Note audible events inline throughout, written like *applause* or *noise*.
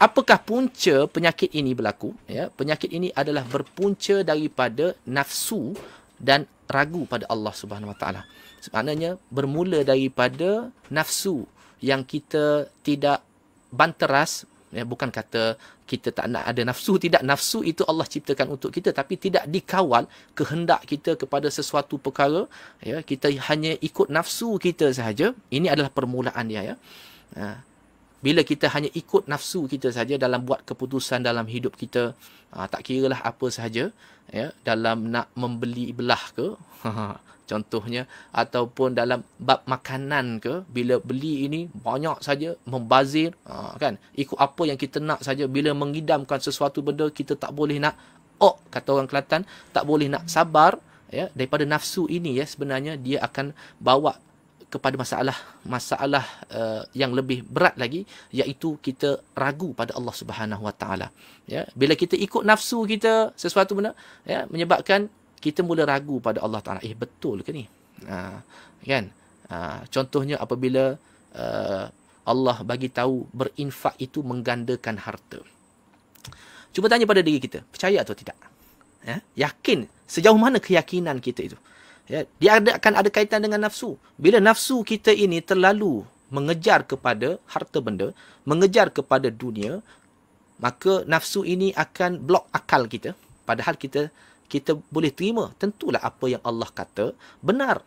apakah punca penyakit ini berlaku ya penyakit ini adalah berpunca daripada nafsu dan ragu pada Allah Subhanahu Wa Taala Sebenarnya bermula daripada nafsu yang kita tidak banteras ya bukan kata kita tak nak ada nafsu tidak nafsu itu Allah ciptakan untuk kita tapi tidak dikawal kehendak kita kepada sesuatu perkara ya kita hanya ikut nafsu kita sahaja ini adalah permulaan dia ya ha. Bila kita hanya ikut nafsu kita saja dalam buat keputusan dalam hidup kita, ah, tak kira lah apa sahaja, ya, dalam nak membeli belah ke, *laughs* contohnya, ataupun dalam bab makanan ke, bila beli ini banyak saja, membazir, ah, kan, ikut apa yang kita nak saja, bila mengidamkan sesuatu benda, kita tak boleh nak, oh, kata orang Kelantan, tak boleh nak sabar, ya daripada nafsu ini ya sebenarnya dia akan bawa kepada masalah masalah uh, yang lebih berat lagi iaitu kita ragu pada Allah Subhanahu Wa Taala ya bila kita ikut nafsu kita sesuatu benda ya menyebabkan kita mula ragu pada Allah Taala eh betul ke ni uh, kan uh, contohnya apabila uh, Allah bagi tahu berinfak itu menggandakan harta cuba tanya pada diri kita percaya atau tidak ya yakin sejauh mana keyakinan kita itu Ya, dia ada, akan ada kaitan dengan nafsu. Bila nafsu kita ini terlalu mengejar kepada harta benda, mengejar kepada dunia, maka nafsu ini akan blok akal kita. Padahal kita kita boleh terima tentulah apa yang Allah kata benar.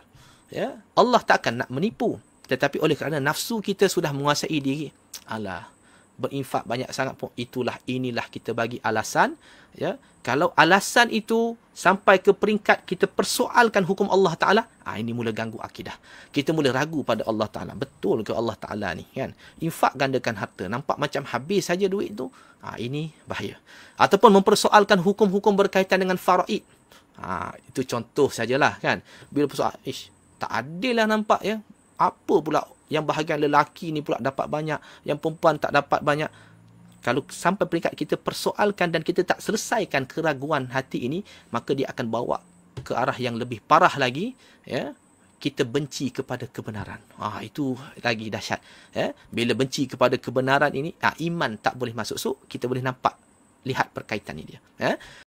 Ya, Allah tak akan nak menipu. Tetapi oleh kerana nafsu kita sudah menguasai diri, Allah berinfak banyak sangat pun itulah inilah kita bagi alasan ya kalau alasan itu sampai ke peringkat kita persoalkan hukum Allah Ta'ala, ha, ini mula ganggu akidah. Kita mula ragu pada Allah Ta'ala. Betul ke Allah Ta'ala ni? Kan? Infak gandakan harta. Nampak macam habis saja duit tu. Ha, ini bahaya. Ataupun mempersoalkan hukum-hukum berkaitan dengan faraid. Ha, itu contoh sajalah kan. Bila persoal, ish, tak adil lah nampak ya. Apa pula yang bahagian lelaki ni pula dapat banyak, yang perempuan tak dapat banyak kalau sampai peringkat kita persoalkan dan kita tak selesaikan keraguan hati ini maka dia akan bawa ke arah yang lebih parah lagi ya kita benci kepada kebenaran ah itu lagi dahsyat ya bila benci kepada kebenaran ini ah iman tak boleh masuk so kita boleh nampak lihat perkaitan ini dia ya